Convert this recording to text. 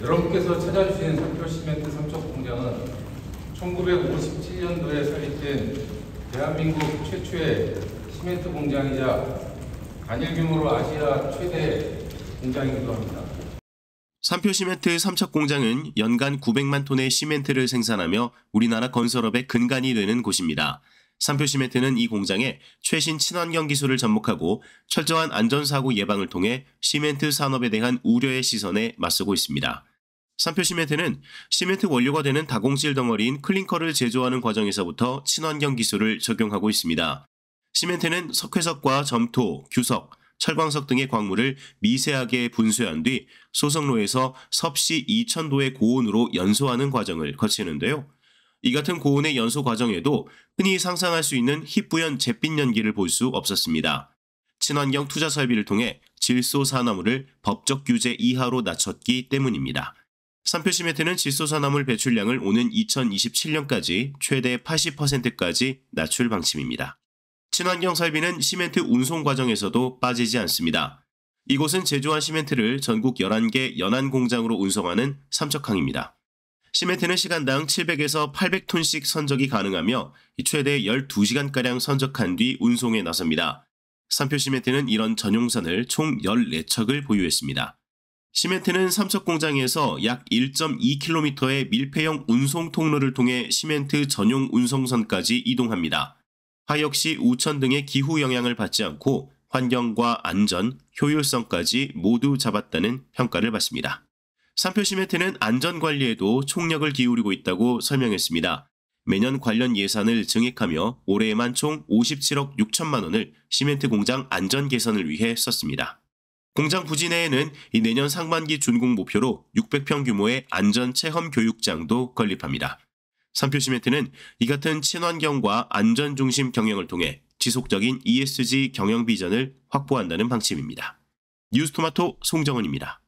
여러분께서 찾아주신 삼표 시멘트 삼척 공장은 1957년도에 설립된 대한민국 최초의 시멘트 공장이자 단일 규모로 아시아 최대 공장이기도 합니다. 삼표 시멘트 삼척 공장은 연간 900만 톤의 시멘트를 생산하며 우리나라 건설업의 근간이 되는 곳입니다. 삼표 시멘트는 이 공장에 최신 친환경 기술을 접목하고 철저한 안전사고 예방을 통해 시멘트 산업에 대한 우려의 시선에 맞서고 있습니다. 산표 시멘트는 시멘트 원료가 되는 다공질 덩어리인 클링커를 제조하는 과정에서부터 친환경 기술을 적용하고 있습니다. 시멘트는 석회석과 점토, 규석, 철광석 등의 광물을 미세하게 분쇄한 뒤 소성로에서 섭씨 2000도의 고온으로 연소하는 과정을 거치는데요. 이 같은 고온의 연소 과정에도 흔히 상상할 수 있는 희뿌연 잿빛 연기를 볼 수 없었습니다. 친환경 투자 설비를 통해 질소 산화물을 법적 규제 이하로 낮췄기 때문입니다. 산표 시멘트는 질소산화물 배출량을 오는 2027년까지 최대 80%까지 낮출 방침입니다. 친환경 설비는 시멘트 운송 과정에서도 빠지지 않습니다. 이곳은 제조한 시멘트를 전국 11개 연안 공장으로 운송하는 삼척항입니다. 시멘트는 시간당 700에서 800톤씩 선적이 가능하며 최대 12시간가량 선적한 뒤 운송에 나섭니다. 삼표 시멘트는 이런 전용선을 총 14척을 보유했습니다. 시멘트는 삼척공장에서 약 1.2km의 밀폐형 운송 통로를 통해 시멘트 전용 운송선까지 이동합니다. 화역시 우천 등의 기후 영향을 받지 않고 환경과 안전, 효율성까지 모두 잡았다는 평가를 받습니다. 삼표 시멘트는 안전관리에도 총력을 기울이고 있다고 설명했습니다. 매년 관련 예산을 증액하며 올해에만 총 57억 6천만 원을 시멘트 공장 안전 개선을 위해 썼습니다. 공장 부지 내에는 내년 상반기 준공 목표로 600평 규모의 안전체험교육장도 건립합니다. 삼표 시멘트는 이 같은 친환경과 안전중심 경영을 통해 지속적인 ESG 경영 비전을 확보한다는 방침입니다. 뉴스토마토 송정은입니다.